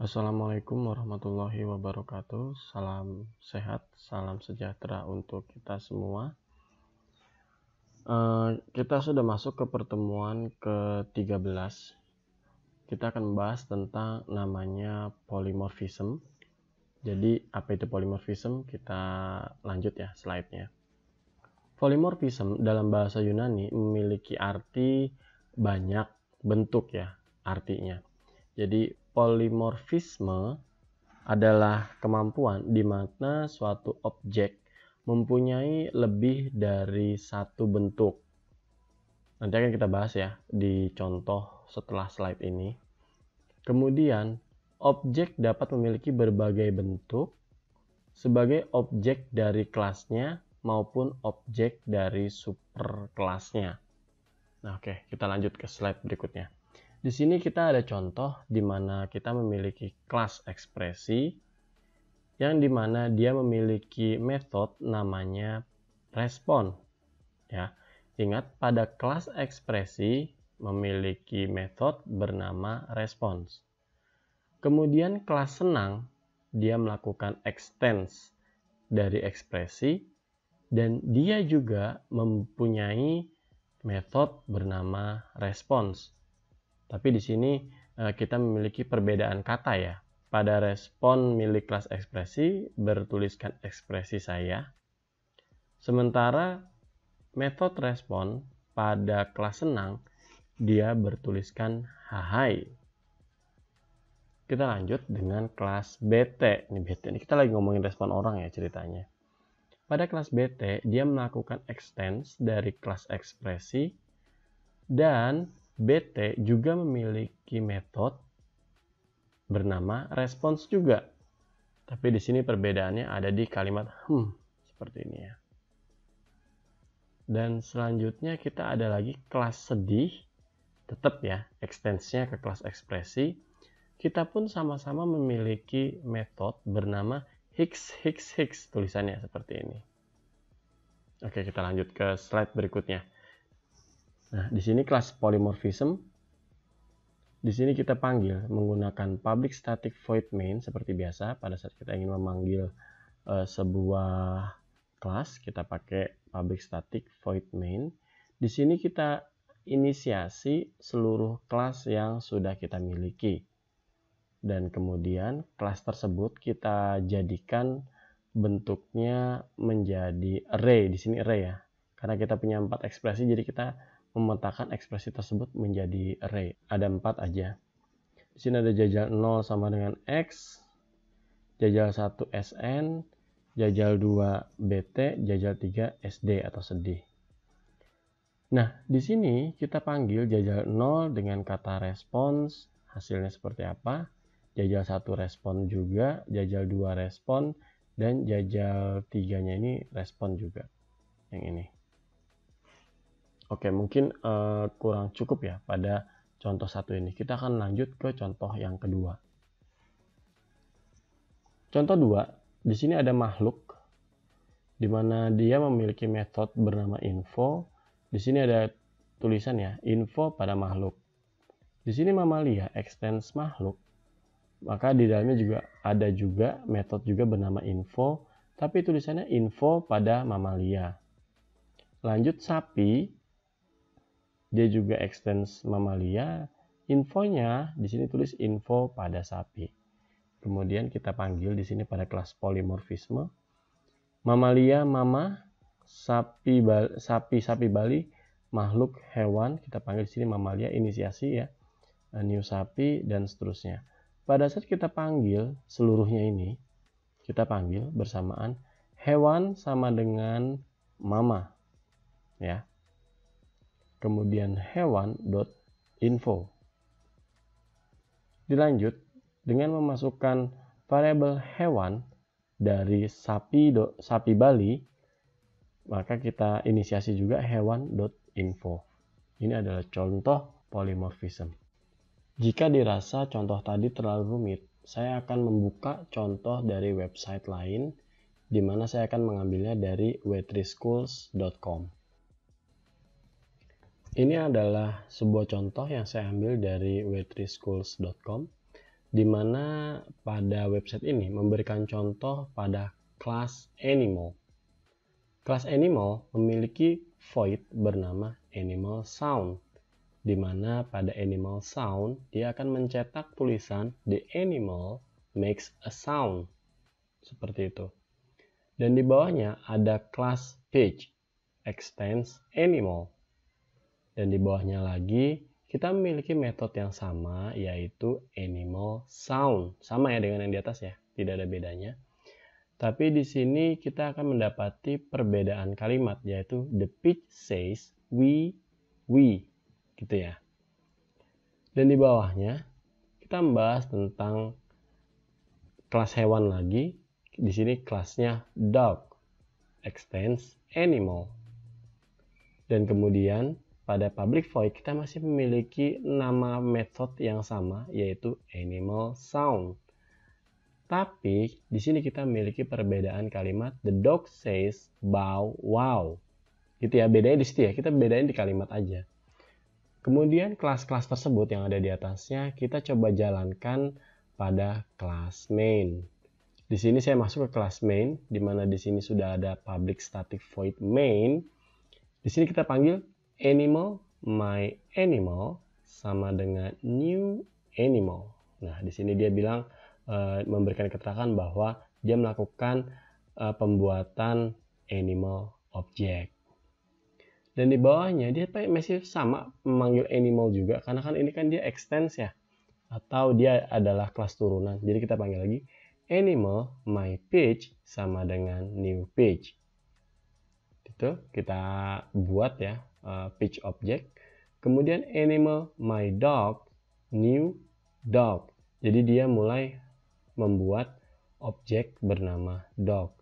Assalamualaikum warahmatullahi wabarakatuh. Salam sehat, salam sejahtera untuk kita semua. Eh, kita sudah masuk ke pertemuan ke-13. Kita akan membahas tentang namanya polymorphism. Jadi, apa itu polymorphism? Kita lanjut ya slide-nya. Polymorphism dalam bahasa Yunani memiliki arti banyak bentuk ya artinya. Jadi Polimorfisme adalah kemampuan di mana suatu objek mempunyai lebih dari satu bentuk. Nanti akan kita bahas ya di contoh setelah slide ini. Kemudian, objek dapat memiliki berbagai bentuk sebagai objek dari kelasnya maupun objek dari super kelasnya. Nah, oke, kita lanjut ke slide berikutnya. Di sini kita ada contoh di mana kita memiliki kelas ekspresi yang di mana dia memiliki metode namanya respon. Ya, ingat pada kelas ekspresi memiliki metode bernama response. Kemudian kelas senang dia melakukan extends dari ekspresi dan dia juga mempunyai metode bernama response. Tapi di sini eh, kita memiliki perbedaan kata ya. Pada respon milik kelas ekspresi, bertuliskan ekspresi saya. Sementara metode respon pada kelas senang, dia bertuliskan hai. Kita lanjut dengan kelas BT. Ini BT, ini kita lagi ngomongin respon orang ya ceritanya. Pada kelas BT, dia melakukan extends dari kelas ekspresi dan BT juga memiliki metode bernama respons juga. Tapi di sini perbedaannya ada di kalimat hmm seperti ini ya. Dan selanjutnya kita ada lagi kelas sedih, tetap ya ekstensinya ke kelas ekspresi. Kita pun sama-sama memiliki metode bernama Higgs Higgs Higgs tulisannya seperti ini. Oke, kita lanjut ke slide berikutnya. Nah, di sini kelas polymorphism. Di sini kita panggil menggunakan public static void main seperti biasa. Pada saat kita ingin memanggil uh, sebuah kelas, kita pakai public static void main. Di sini kita inisiasi seluruh kelas yang sudah kita miliki. Dan kemudian kelas tersebut kita jadikan bentuknya menjadi array. Di sini array ya. Karena kita punya empat ekspresi, jadi kita memetakan ekspresi tersebut menjadi array. Ada empat aja. Di sini ada jajal 0 sama dengan X, jajal 1 SN, jajal 2 BT, jajal 3 SD atau sedih. Nah, di sini kita panggil jajal 0 dengan kata respons, hasilnya seperti apa, jajal 1 respon juga, jajal 2 respon, dan jajal 3-nya ini respon juga yang ini Oke, mungkin uh, kurang cukup ya pada contoh satu ini. Kita akan lanjut ke contoh yang kedua. Contoh dua, di sini ada makhluk di mana dia memiliki metode bernama info. Di sini ada tulisan ya, info pada makhluk. Di sini mamalia extends makhluk. Maka di dalamnya juga ada juga metode juga bernama info, tapi tulisannya info pada mamalia. Lanjut sapi, dia juga extens mamalia. Infonya di sini tulis info pada sapi. Kemudian kita panggil di sini pada kelas polimorfisme. Mamalia mama sapi sapi sapi Bali makhluk hewan kita panggil di sini mamalia inisiasi ya eh, new sapi dan seterusnya. Pada saat kita panggil seluruhnya ini kita panggil bersamaan hewan sama dengan mama ya kemudian hewan.info. Dilanjut dengan memasukkan variabel hewan dari sapi do, sapi Bali, maka kita inisiasi juga hewan.info. Ini adalah contoh polymorphism. Jika dirasa contoh tadi terlalu rumit, saya akan membuka contoh dari website lain di mana saya akan mengambilnya dari wetrischools.com. Ini adalah sebuah contoh yang saya ambil dari w3schools.com di mana pada website ini memberikan contoh pada kelas animal. Kelas animal memiliki void bernama animal sound di mana pada animal sound dia akan mencetak tulisan the animal makes a sound seperti itu. Dan di bawahnya ada class page extends animal dan di bawahnya lagi kita memiliki metode yang sama yaitu animal sound. Sama ya dengan yang di atas ya, tidak ada bedanya. Tapi di sini kita akan mendapati perbedaan kalimat yaitu the pitch says we we gitu ya. Dan di bawahnya kita membahas tentang kelas hewan lagi. Di sini kelasnya dog extends animal. Dan kemudian pada public void kita masih memiliki nama method yang sama yaitu animal sound. Tapi di sini kita memiliki perbedaan kalimat the dog says bow wow. Gitu ya, bedanya di situ ya. Kita bedain di kalimat aja. Kemudian kelas-kelas tersebut yang ada di atasnya kita coba jalankan pada kelas main. Di sini saya masuk ke kelas main di mana di sini sudah ada public static void main. Di sini kita panggil animal, my animal sama dengan new animal. Nah, di sini dia bilang uh, memberikan keterangan bahwa dia melakukan uh, pembuatan animal object. Dan di bawahnya dia masih sama memanggil animal juga karena kan ini kan dia extends ya atau dia adalah kelas turunan. Jadi kita panggil lagi animal my page sama dengan new page. Itu kita buat ya uh, page object. Kemudian animal my dog new dog. Jadi dia mulai membuat objek bernama dog.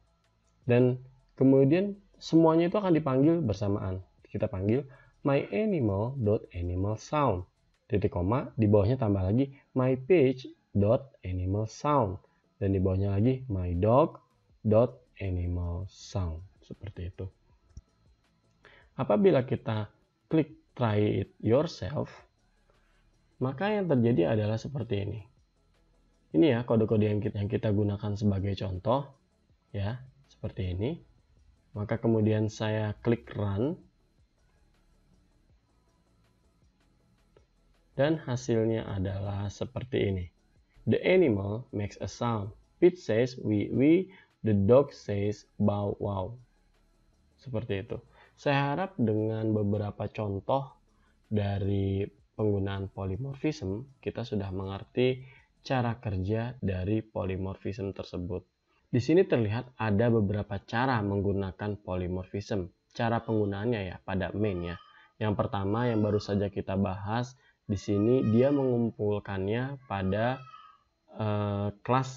Dan kemudian semuanya itu akan dipanggil bersamaan. Kita panggil my animal dot animal sound. Titik koma di bawahnya tambah lagi my page dot animal sound dan di bawahnya lagi my dog dot animal sound seperti itu. Apabila kita klik try it yourself, maka yang terjadi adalah seperti ini. Ini ya kode-kode yang kita, yang kita gunakan sebagai contoh, ya seperti ini. Maka kemudian saya klik run, dan hasilnya adalah seperti ini. The animal makes a sound. Pete says we we, the dog says bow wow. Seperti itu. Saya harap dengan beberapa contoh dari penggunaan polymorphism, kita sudah mengerti cara kerja dari polymorphism tersebut. Di sini terlihat ada beberapa cara menggunakan polymorphism, Cara penggunaannya ya pada main ya. Yang pertama yang baru saja kita bahas di sini dia mengumpulkannya pada eh, kelas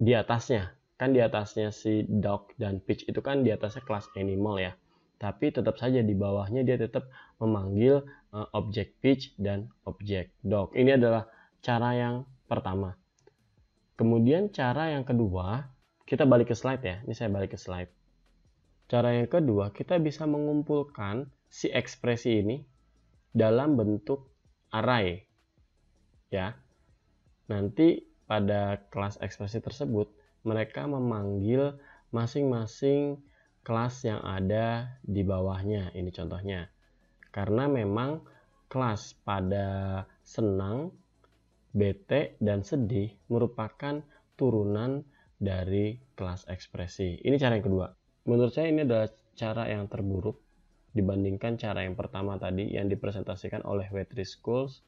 di atasnya. Kan di atasnya si dog dan peach itu kan di atasnya kelas animal ya tapi tetap saja di bawahnya dia tetap memanggil uh, objek pitch dan objek dog. Ini adalah cara yang pertama. Kemudian cara yang kedua, kita balik ke slide ya. Ini saya balik ke slide. Cara yang kedua, kita bisa mengumpulkan si ekspresi ini dalam bentuk array. Ya. Nanti pada kelas ekspresi tersebut, mereka memanggil masing-masing kelas yang ada di bawahnya. Ini contohnya. Karena memang kelas pada senang, bete, dan sedih merupakan turunan dari kelas ekspresi. Ini cara yang kedua. Menurut saya ini adalah cara yang terburuk dibandingkan cara yang pertama tadi yang dipresentasikan oleh Wetri Schools.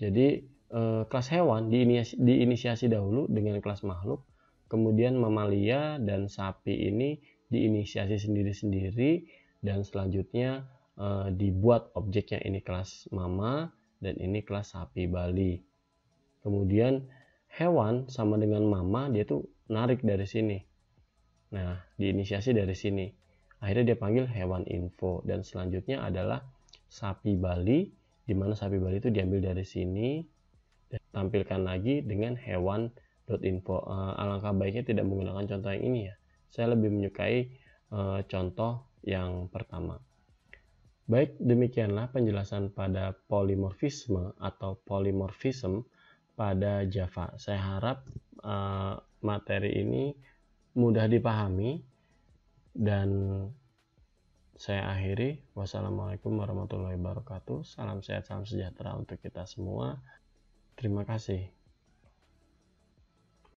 Jadi eh, kelas hewan diinisiasi, diinisiasi dahulu dengan kelas makhluk, kemudian mamalia dan sapi ini diinisiasi sendiri-sendiri dan selanjutnya eh, dibuat objeknya ini kelas mama dan ini kelas sapi Bali. Kemudian hewan sama dengan mama dia tuh narik dari sini. Nah, diinisiasi dari sini. Akhirnya dia panggil hewan info dan selanjutnya adalah sapi Bali di mana sapi Bali itu diambil dari sini dan tampilkan lagi dengan hewan.info. Eh, alangkah baiknya tidak menggunakan contoh yang ini ya. Saya lebih menyukai e, contoh yang pertama. Baik, demikianlah penjelasan pada polimorfisme atau polimorfism pada Java. Saya harap e, materi ini mudah dipahami dan saya akhiri. Wassalamualaikum warahmatullahi wabarakatuh. Salam sehat, salam sejahtera untuk kita semua. Terima kasih.